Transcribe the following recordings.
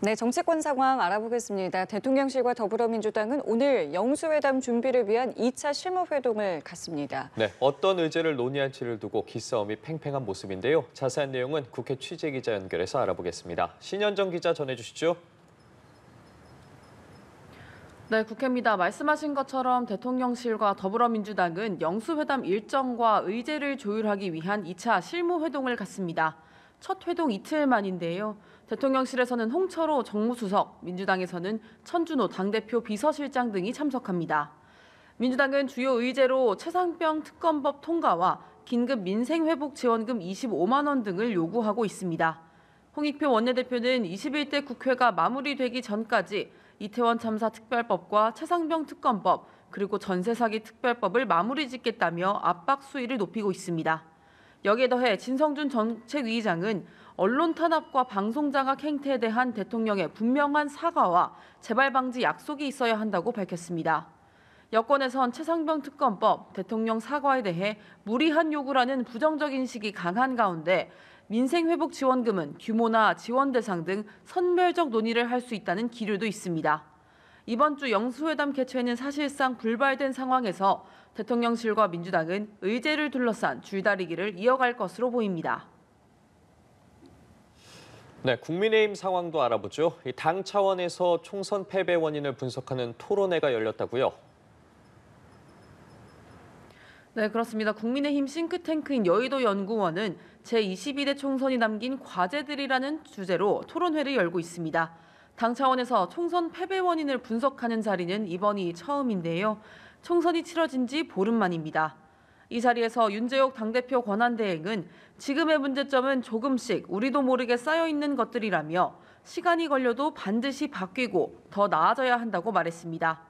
네, 정치권 상황 알아보겠습니다. 대통령실과 더불어민주당은 오늘 영수회담 준비를 위한 2차 실무회동을 갖습니다. 네, 어떤 의제를 논의할지를 두고 기싸움이 팽팽한 모습인데요. 자세한 내용은 국회 취재기자 연결해서 알아보겠습니다. 신현정 기자 전해주시죠. 네, 국회입니다. 말씀하신 것처럼 대통령실과 더불어민주당은 영수회담 일정과 의제를 조율하기 위한 2차 실무회동을 갖습니다. 첫 회동 이틀 만인데요. 대통령실에서는 홍철호 정무수석, 민주당에서는 천준호 당대표 비서실장 등이 참석합니다. 민주당은 주요 의제로 최상병 특검법 통과와 긴급 민생회복 지원금 25만 원 등을 요구하고 있습니다. 홍익표 원내대표는 21대 국회가 마무리되기 전까지 이태원 참사 특별법과 최상병 특검법 그리고 전세 사기 특별법을 마무리 짓겠다며 압박 수위를 높이고 있습니다. 여기에 더해 진성준 정책위의장은 언론 탄압과 방송 장악 행태에 대한 대통령의 분명한 사과와 재발 방지 약속이 있어야 한다고 밝혔습니다. 여권에선 최상병 특검법, 대통령 사과에 대해 무리한 요구라는 부정적 인식이 강한 가운데 민생회복 지원금은 규모나 지원 대상 등 선별적 논의를 할 수 있다는 기류도 있습니다. 이번 주 영수회담 개최는 사실상 불발된 상황에서 대통령실과 민주당은 의제를 둘러싼 줄다리기를 이어갈 것으로 보입니다. 네, 국민의힘 상황도 알아보죠. 당 차원에서 총선 패배 원인을 분석하는 토론회가 열렸다고요. 네, 그렇습니다. 국민의힘 싱크탱크인 여의도 연구원은 제22대 총선이 남긴 과제들이라는 주제로 토론회를 열고 있습니다. 당 차원에서 총선 패배 원인을 분석하는 자리는 이번이 처음인데요. 총선이 치러진 지 보름 만입니다. 이 자리에서 윤재욱 당대표 권한대행은 지금의 문제점은 조금씩 우리도 모르게 쌓여있는 것들이라며 시간이 걸려도 반드시 바뀌고 더 나아져야 한다고 말했습니다.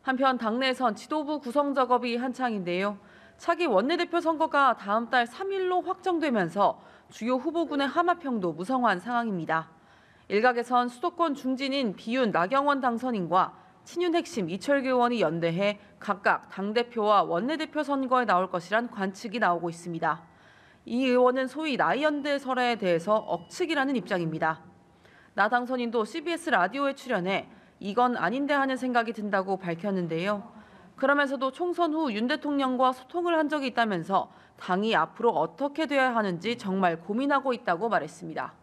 한편 당내에선 지도부 구성 작업이 한창인데요. 차기 원내대표 선거가 다음 달 3일로 확정되면서 주요 후보군의 하마평도 무성한 상황입니다. 일각에선 수도권 중진인 비윤 나경원 당선인과 친윤 핵심 이철규 의원이 연대해 각각 당대표와 원내대표 선거에 나올 것이란 관측이 나오고 있습니다. 이 의원은 소위 나이연대 설에 대해서 억측이라는 입장입니다. 나 당선인도 CBS 라디오에 출연해 이건 아닌데 하는 생각이 든다고 밝혔는데요. 그러면서도 총선 후 윤 대통령과 소통을 한 적이 있다면서 당이 앞으로 어떻게 돼야 하는지 정말 고민하고 있다고 말했습니다.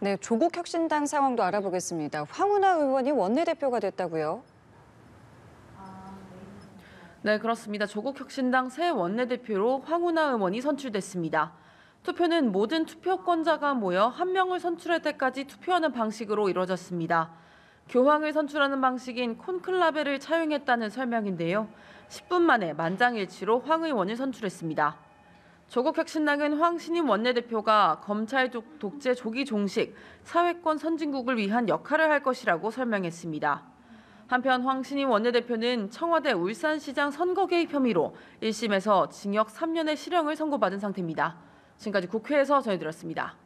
네, 조국 혁신당 상황도 알아보겠습니다. 황운하 의원이 원내대표가 됐다고요? 네, 그렇습니다. 조국 혁신당 새 원내대표로 황운하 의원이 선출됐습니다. 투표는 모든 투표권자가 모여 한 명을 선출할 때까지 투표하는 방식으로 이루어졌습니다. 교황을 선출하는 방식인 콘클라베를 차용했다는 설명인데요. 10분 만에 만장일치로 황 의원을 선출했습니다. 조국 혁신당은 황신임 원내대표가 검찰 독재 조기 종식, 사회권 선진국을 위한 역할을 할 것이라고 설명했습니다. 한편 황신임 원내대표는 청와대 울산시장 선거 개입 혐의로 1심에서 징역 3년의 실형을 선고받은 상태입니다. 지금까지 국회에서 전해드렸습니다.